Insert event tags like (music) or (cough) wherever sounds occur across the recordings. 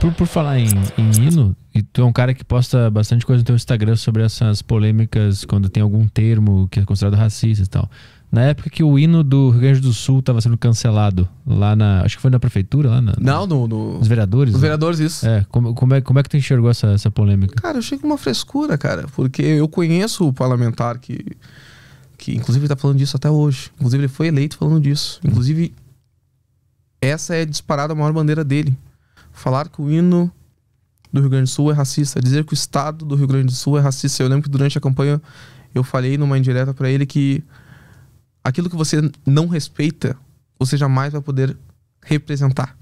por, por falar em, em hino, e tu é um cara que posta bastante coisa no teu Instagram sobre essas polêmicas quando tem algum termo que é considerado racista e tal. Na época que o hino do Rio Grande do Sul estava sendo cancelado, lá na. Acho que foi na prefeitura, lá na. Não, no. no vereadores? os né? vereadores, isso. É, como, como, é, como é que tu enxergou essa, essa polêmica? Cara, eu achei que uma frescura, cara, porque eu conheço o parlamentar que. que inclusive está falando disso até hoje. Inclusive, ele foi eleito falando disso. Inclusive, essa é disparada a maior bandeira dele falar que o hino do Rio Grande do Sul é racista, dizer que o Estado do Rio Grande do Sul é racista. Eu lembro que durante a campanha eu falei numa indireta para ele que aquilo que você não respeita, você jamais vai poder representar.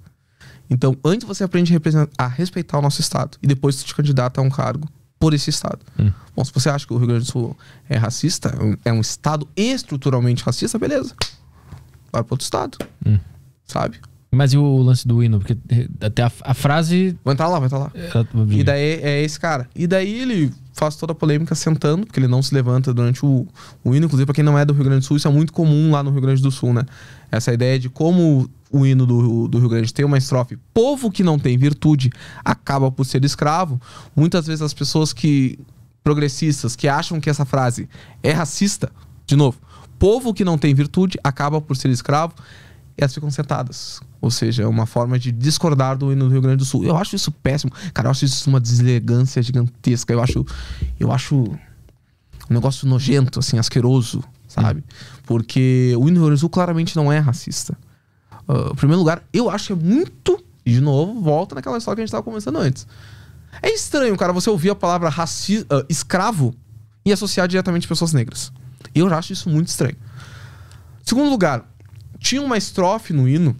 Então, antes você aprende a, respeitar o nosso Estado e depois você te candidata a um cargo por esse Estado. Hum. Bom, se você acha que o Rio Grande do Sul é racista, é um é Estado estruturalmente racista, beleza. Vai para outro Estado. Hum. Sabe? Mas e o lance do hino? Porque eh, até a, a frase. Vai estar tá lá, vai estar tá lá. É. E daí é esse cara. E daí ele faz toda a polêmica sentando, porque ele não se levanta durante o, o hino. Inclusive, para quem não é do Rio Grande do Sul, isso é muito comum lá no Rio Grande do Sul, né? Essa ideia de como o hino do, do Rio Grande tem uma estrofe: povo que não tem virtude acaba por ser escravo. Muitas vezes as pessoas que. progressistas que acham que essa frase é racista, de novo, povo que não tem virtude acaba por ser escravo elas ficam sentadas. Ou seja, é uma forma de discordar do hino do Rio Grande do Sul. Eu acho isso péssimo. Cara, eu acho isso uma deselegância gigantesca. Eu acho. Eu acho. Um negócio nojento, assim, asqueroso, sabe? Porque o hino do Rio Grande do Sul claramente não é racista. Uh, em primeiro lugar, eu acho que é muito. E de novo, volta naquela história que a gente estava conversando antes. É estranho, cara, você ouvir a palavra raci uh, escravo e associar diretamente pessoas negras. Eu já acho isso muito estranho. Segundo lugar, tinha uma estrofe no hino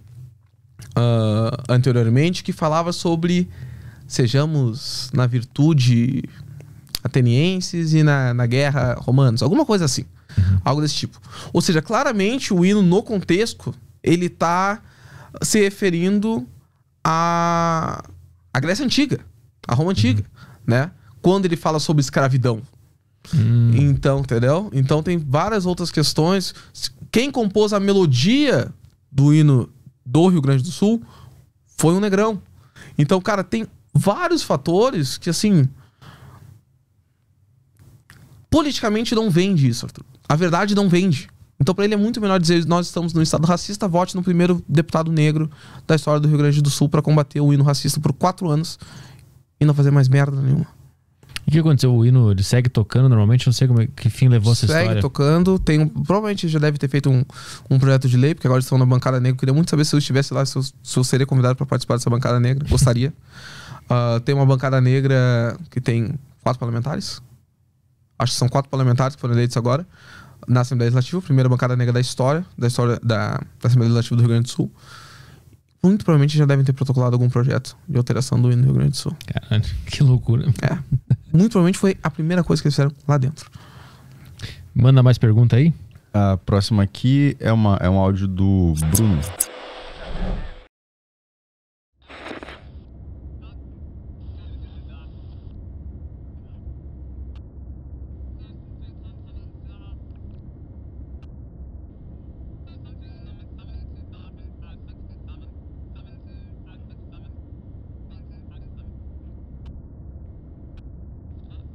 uh, anteriormente que falava sobre sejamos na virtude atenienses e na, na guerra romanos, alguma coisa assim, uhum. algo desse tipo. Ou seja, claramente o hino no contexto ele está se referindo à Grécia antiga, à Roma antiga, uhum. né? Quando ele fala sobre escravidão, hum. Então, entendeu? Então tem várias outras questões. Quem compôs a melodia do hino do Rio Grande do Sul foi um negrão. Então, cara, tem vários fatores que, assim. Politicamente não vende isso, Arthur. A verdade não vende. Então, para ele é muito melhor dizer: nós estamos num estado racista, vote no primeiro deputado negro da história do Rio Grande do Sul para combater o hino racista por quatro anos e não fazer mais merda nenhuma. O que aconteceu? O hino ele segue tocando normalmente? Não sei como é, que fim levou essa segue história. Segue tocando. Tem um, provavelmente já deve ter feito um, um projeto de lei, porque agora estão na bancada negra. queria muito saber se eu estivesse lá, se eu, se eu seria convidado para participar dessa bancada negra. Gostaria. uh, (laughs) tem uma bancada negra que tem quatro parlamentares. Acho que são quatro parlamentares que foram eleitos agora na Assembleia Legislativa, primeira bancada negra da história, da história da, da Assembleia Legislativa do Rio Grande do Sul. Muito provavelmente já devem ter protocolado algum projeto de alteração do hino do Rio Grande do Sul. Caralho, (laughs) que loucura. É muito provavelmente foi a primeira coisa que eles fizeram lá dentro. Manda mais pergunta aí? A próxima aqui é, uma, é um áudio do Bruno.